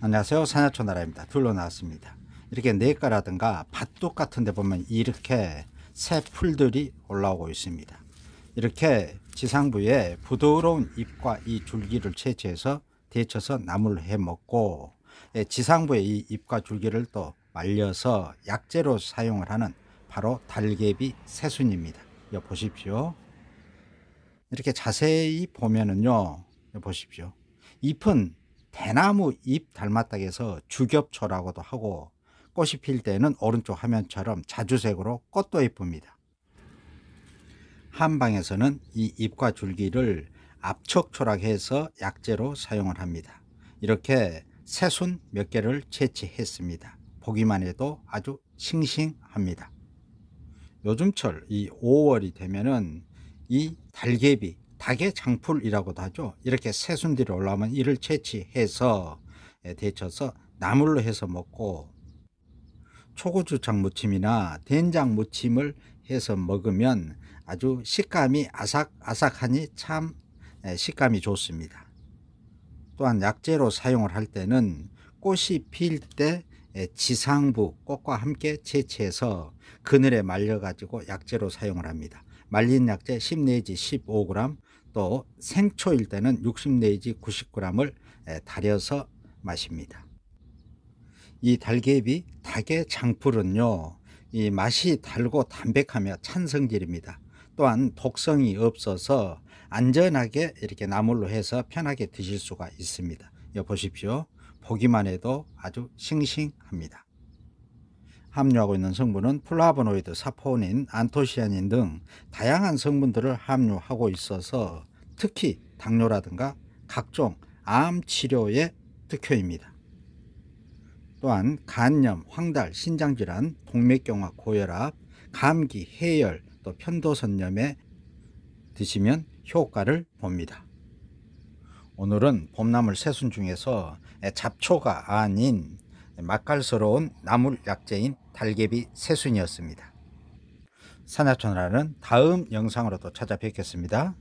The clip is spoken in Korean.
안녕하세요. 산야초 나라입니다. 둘러 나왔습니다. 이렇게 내가라든가 네 밭둑 같은 데 보면 이렇게 새 풀들이 올라오고 있습니다. 이렇게 지상부에 부드러운 잎과 이 줄기를 채취해서 데쳐서 나물 해 먹고 예, 지상부에이 잎과 줄기를 또 말려서 약재로 사용을 하는 바로 달개비 새순입니다. 보십시오. 이렇게 자세히 보면은요, 보십시오. 잎은 대나무 잎 닮았다 해서 주겹초라고도 하고 꽃이 필 때는 오른쪽 화면처럼 자주색으로 꽃도 예쁩니다. 한방에서는 이 잎과 줄기를 압척초락해서 약재로 사용을 합니다. 이렇게 새순 몇 개를 채취했습니다. 보기만 해도 아주 싱싱합니다. 요즘철 이 5월이 되면은 이 달개비 가게 장풀이라고도 하죠. 이렇게 새순들이 올라오면 이를 채취해서 예, 데쳐서 나물로 해서 먹고 초고추장 무침이나 된장 무침을 해서 먹으면 아주 식감이 아삭아삭하니 참 예, 식감이 좋습니다. 또한 약재로 사용을 할 때는 꽃이 필때 예, 지상부 꽃과 함께 채취해서 그늘에 말려 가지고 약재로 사용을 합니다. 말린 약재 10 내지 15g 또 생초일 때는 60 내지 90g을 달여서 마십니다. 이 달개비 닭의 장풀은요. 이 맛이 달고 담백하며 찬 성질입니다. 또한 독성이 없어서 안전하게 이렇게 나물로 해서 편하게 드실 수가 있습니다. 보십시오. 보기만 해도 아주 싱싱합니다. 함유하고 있는 성분은 플라보노이드, 사포닌, 안토시아닌 등 다양한 성분들을 함유하고 있어서 특히 당뇨라든가 각종 암치료에 특효입니다. 또한 간염, 황달, 신장질환, 동맥경화, 고혈압, 감기, 해열, 또 편도선염에 드시면 효과를 봅니다. 오늘은 봄나물 새순 중에서 잡초가 아닌 맛깔스러운 나물 약재인 달개비 새순이었습니다. 산야초라는 다음 영상으로 또 찾아뵙겠습니다.